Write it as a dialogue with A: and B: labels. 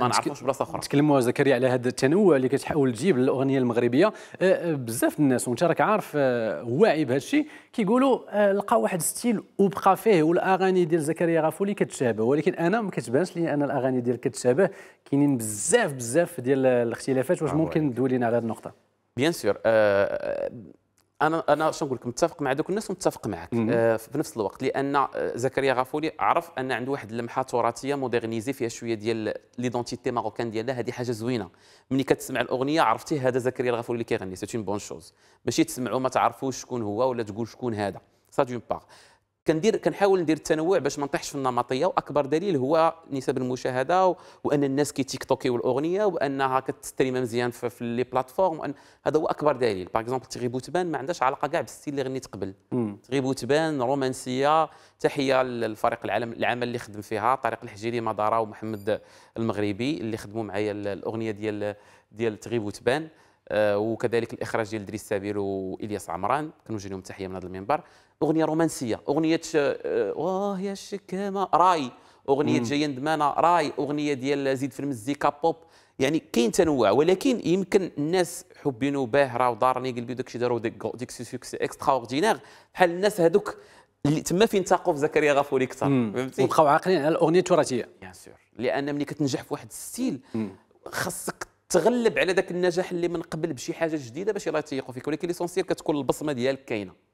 A: ما نعرفوش بلاصه اخرى تكلموا زكريا على هذا التنوع اللي كتحاول تجيب الاغنيه المغربيه أه، أه، بزاف الناس وانت راك عارف أه، واعي بهذا الشيء كيقولوا لقى واحد ستيل وبقى فيه والاغاني ديال زكريا غفولي كتشابه ولكن انا ما كتبانش لي ان الاغاني ديال كتشابه كاينين بزاف بزاف ديال الاختلافات واش ممكن تدوي لنا على هذه النقطه
B: بيان سور انا انا شنو نقول لك متفق مع دوك الناس ومتفق معك آه في نفس الوقت لان زكريا غافولي عرف ان عنده واحد اللمحه تراثيه مودرنيزي فيها شويه ديال ليدونتيتي ماروكان ديالها هذه حاجه زوينه ملي كتسمع الاغنيه عرفتي هذا زكريا غافولي اللي كيغني سي اون بون شوز ماشي تسمعو ما تعرفوش شكون هو ولا تقول شكون هذا سا دون باغ كندير كنحاول ندير التنوع باش ما نطيحش في النمطيه واكبر دليل هو نسب المشاهده و... وان الناس كيتيك توكيو الاغنيه وانها كتستريم مزيان في, في لي بلاتفورم وأن... هذا هو اكبر دليل باغ اكزومبل تغيب وتبان ما عندهاش علاقه كاع بالستيل اللي غنيت قبل تغيب وتبان رومانسيه تحيه للفريق العالم العمل اللي خدم فيها طارق الحجيري مدارة ومحمد المغربي اللي خدموا معايا الاغنيه ديال ديال تغيب وتبان آه، وكذلك الاخراج ديال دريس سابير والياس عمران كنوجه لهم تحيه من هذا المنبر اغنيه رومانسيه اغنيه واه آه، يا الشكامه راي اغنيه جايه ندمانه راي اغنيه ديال زيد في المزيكا بوب يعني كاين تنوع ولكن يمكن الناس حبينو باهره ودارني قلبي داكشي داروا ديك ديك سي اكسترا اكستراوردينير بحال الناس هذوك اللي تما فين تاقوا في زكريا غفوري اكثر فهمتي وبقاو عاقلين على الاغنيه التراثيه بيان سور لان ملي كتنجح في واحد الستيل خاصك تغلب على ذاك النجاح اللي من قبل بشي حاجه جديده باش يلاه تيقوا فيك ولكن ليسونسيال كتكون البصمه ديالك كاينه